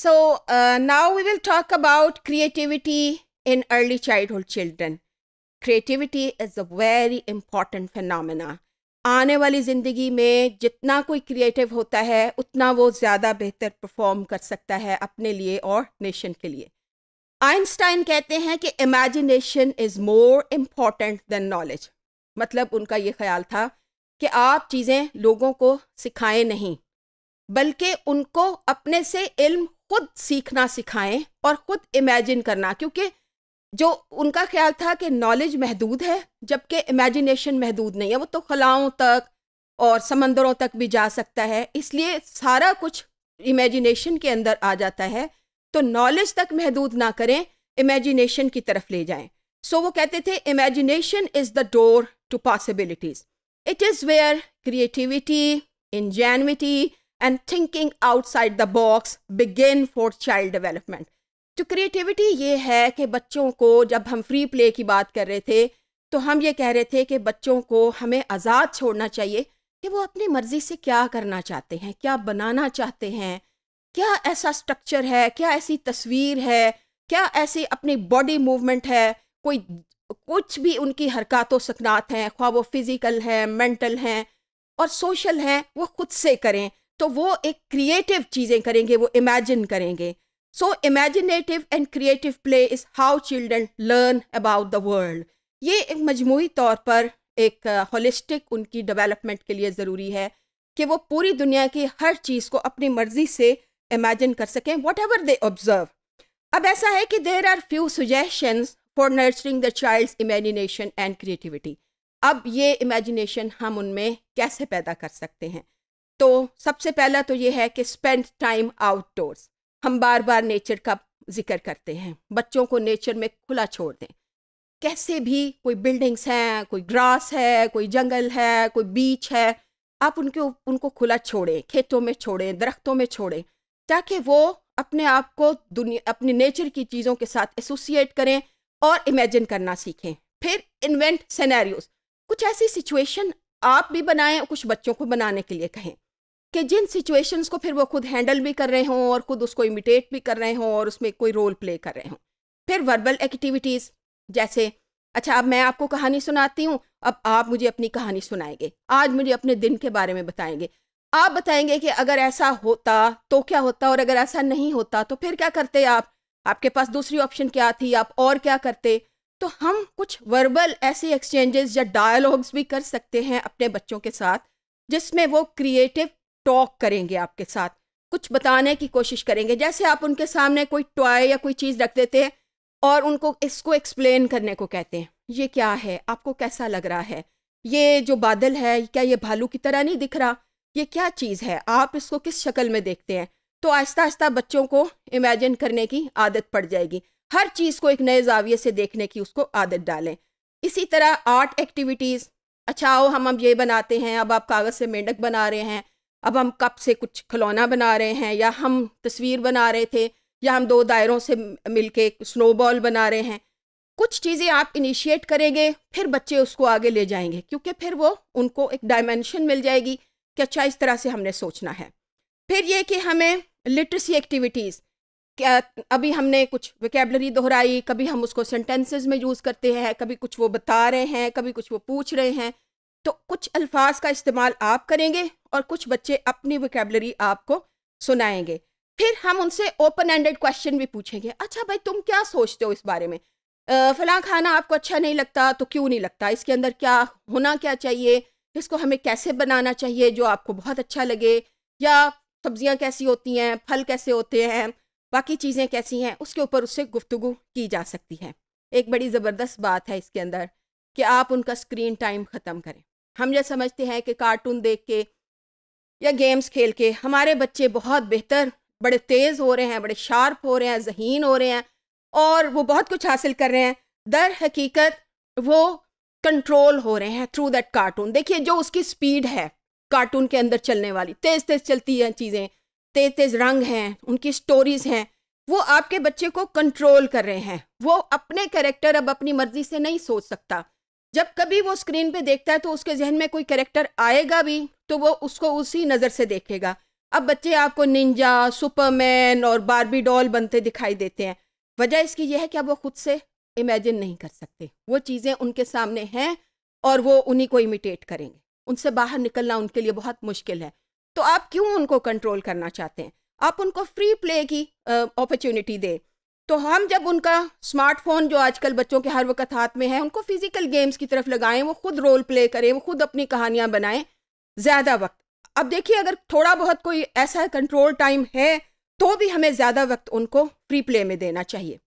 So uh, now we will talk about creativity in early childhood children. Creativity is a very important phenomena. आने वाली ज़िंदगी में जितना कोई क्रिएटिव होता है उतना वो ज़्यादा बेहतर परफॉर्म कर सकता है अपने लिए और नेशन के लिए आइंस्टाइन कहते हैं कि imagination is more important than knowledge मतलब उनका ये ख्याल था कि आप चीज़ें लोगों को सिखाएं नहीं बल्कि उनको अपने से इल्म खुद सीखना सिखाएं और खुद इमेजिन करना क्योंकि जो उनका ख्याल था कि नॉलेज महदूद है जबकि इमेजिनेशन महदूद नहीं है वो तो खलाओं तक और समंदरों तक भी जा सकता है इसलिए सारा कुछ इमेजिनेशन के अंदर आ जाता है तो नॉलेज तक महदूद ना करें इमेजिनेशन की तरफ ले जाएं सो so, वो कहते थे imagination is the door to possibilities it is where creativity ingenuity and thinking outside the box begin for child development. तो क्रिएटिविटी ये है कि बच्चों को जब हम फ्री प्ले की बात कर रहे थे तो हम ये कह रहे थे कि बच्चों को हमें आज़ाद छोड़ना चाहिए कि वो अपनी मर्ज़ी से क्या करना चाहते हैं क्या बनाना चाहते हैं क्या ऐसा स्ट्रक्चर है क्या ऐसी तस्वीर है क्या ऐसी अपनी बॉडी मूवमेंट है कोई कुछ भी उनकी हरकत सकनात हैं ख्वा वो फिज़िकल हैं मेंटल हैं और सोशल हैं वो खुद से करें तो वो एक क्रिएटिव चीज़ें करेंगे वो इमेजिन करेंगे so imaginative and creative play is how children learn about the world ये एक मजमू तौर पर एक होलिस्टिक uh, उनकी डेवलपमेंट के लिए ज़रूरी है कि वो पूरी दुनिया की हर चीज़ को अपनी मर्ज़ी से इमेजिन कर सकें वट एवर दे ऑब्ज़र्व अब ऐसा है कि there are few suggestions for nurturing the child's imagination and creativity अब ये इमेजिनेशन हम उनमें कैसे पैदा कर सकते हैं तो सबसे पहला तो ये है कि स्पेंड टाइम आउटडोर्स हम बार बार नेचर का जिक्र करते हैं बच्चों को नेचर में खुला छोड़ दें कैसे भी कोई बिल्डिंग्स हैं कोई ग्रास है कोई जंगल है कोई बीच है आप उनके उनको खुला छोड़ें खेतों में छोड़ें दरख्तों में छोड़ें ताकि वो अपने आप को दुनिया अपने नेचर की चीज़ों के साथ एसोसिएट करें और इमेजिन करना सीखें फिर इन्वेंट सिनेरियोस कुछ ऐसी सिचुएशन आप भी बनाएं और कुछ बच्चों को बनाने के लिए कहें कि जिन सिचुएशंस को फिर वो खुद हैंडल भी कर रहे हों और खुद उसको इमिटेट भी कर रहे हों और उसमें कोई रोल प्ले कर रहे हों फिर वर्बल एक्टिविटीज़ जैसे अच्छा अब मैं आपको कहानी सुनाती हूँ अब आप मुझे अपनी कहानी सुनाएंगे आज मुझे अपने दिन के बारे में बताएंगे आप बताएंगे कि अगर ऐसा होता तो क्या होता और अगर ऐसा नहीं होता तो फिर क्या करते आप आपके पास दूसरी ऑप्शन क्या थी आप और क्या करते तो हम कुछ वर्बल ऐसे एक्सचेंजेस या डायलॉग्स भी कर सकते हैं अपने बच्चों के साथ जिसमें वो क्रिएटिव टॉक करेंगे आपके साथ कुछ बताने की कोशिश करेंगे जैसे आप उनके सामने कोई टॉय या कोई चीज़ रख देते हैं और उनको इसको एक्सप्लेन करने को कहते हैं ये क्या है आपको कैसा लग रहा है ये जो बादल है क्या ये भालू की तरह नहीं दिख रहा ये क्या चीज़ है आप इसको किस शक्ल में देखते हैं तो आहिस्ता आहिस्ता बच्चों को इमेजिन करने की आदत पड़ जाएगी हर चीज़ को एक नए जाविये से देखने की उसको आदत डालें इसी तरह आर्ट एक्टिविटीज़ अच्छा आओ हम अब ये बनाते हैं अब आप कागज़ से मेंढक बना रहे हैं अब हम कप से कुछ खिलौना बना रहे हैं या हम तस्वीर बना रहे थे या हम दो दायरों से मिलके स्नोबॉल बना रहे हैं कुछ चीज़ें आप इनिशिएट करेंगे फिर बच्चे उसको आगे ले जाएंगे क्योंकि फिर वो उनको एक डायमेंशन मिल जाएगी कि अच्छा इस तरह से हमने सोचना है फिर ये कि हमें लिटरेसी एक्टिविटीज़ क्या अभी हमने कुछ वेकेबलरी दोहराई कभी हम उसको सेंटेंसेस में यूज़ करते हैं कभी कुछ वो बता रहे हैं कभी कुछ वो पूछ रहे हैं तो कुछ अल्फाज का इस्तेमाल आप करेंगे और कुछ बच्चे अपनी वोकेबलरी आपको सुनाएंगे फिर हम उनसे ओपन एंडेड क्वेश्चन भी पूछेंगे अच्छा भाई तुम क्या सोचते हो इस बारे में फलां खाना आपको अच्छा नहीं लगता तो क्यों नहीं लगता इसके अंदर क्या होना क्या चाहिए इसको हमें कैसे बनाना चाहिए जो आपको बहुत अच्छा लगे या सब्जियां कैसी होती हैं फल कैसे होते हैं बाकी चीज़ें कैसी हैं उसके ऊपर उससे गुफ्तु की जा सकती है एक बड़ी ज़बरदस्त बात है इसके अंदर कि आप उनका स्क्रीन टाइम ख़त्म करें हम यह समझते हैं कि कार्टून देख के या गेम्स खेल के हमारे बच्चे बहुत बेहतर बड़े तेज़ हो रहे हैं बड़े शार्प हो रहे हैं जहीन हो रहे हैं और वो बहुत कुछ हासिल कर रहे हैं दर हकीकत वो कंट्रोल हो रहे हैं थ्रू दैट कार्टून देखिए जो उसकी स्पीड है कार्टून के अंदर चलने वाली तेज़ तेज़ चलती हैं चीज़ें तेज़ तेज़ रंग हैं उनकी स्टोरीज़ हैं वो आपके बच्चे को कंट्रोल कर रहे हैं वो अपने कैरेक्टर अब अपनी मर्जी से नहीं सोच सकता जब कभी वो स्क्रीन पे देखता है तो उसके जहन में कोई कैरेक्टर आएगा भी तो वो उसको उसी नज़र से देखेगा अब बच्चे आपको निंजा सुपरमैन और बारबी डॉल बनते दिखाई देते हैं वजह इसकी यह है कि अब वो खुद से इमेजिन नहीं कर सकते वो चीज़ें उनके सामने हैं और वो उन्हीं को इमिटेट करेंगे उनसे बाहर निकलना उनके लिए बहुत मुश्किल है तो आप क्यों उनको कंट्रोल करना चाहते हैं आप उनको फ्री प्ले की अपॉर्चुनिटी दें तो हम जब उनका स्मार्टफोन जो आजकल बच्चों के हर वक्त हाथ में है उनको फिज़िकल गेम्स की तरफ लगाएं वो खुद रोल प्ले करें वो खुद अपनी कहानियाँ बनाएं ज़्यादा वक्त अब देखिए अगर थोड़ा बहुत कोई ऐसा कंट्रोल टाइम है तो भी हमें ज़्यादा वक्त उनको फ्री प्ले में देना चाहिए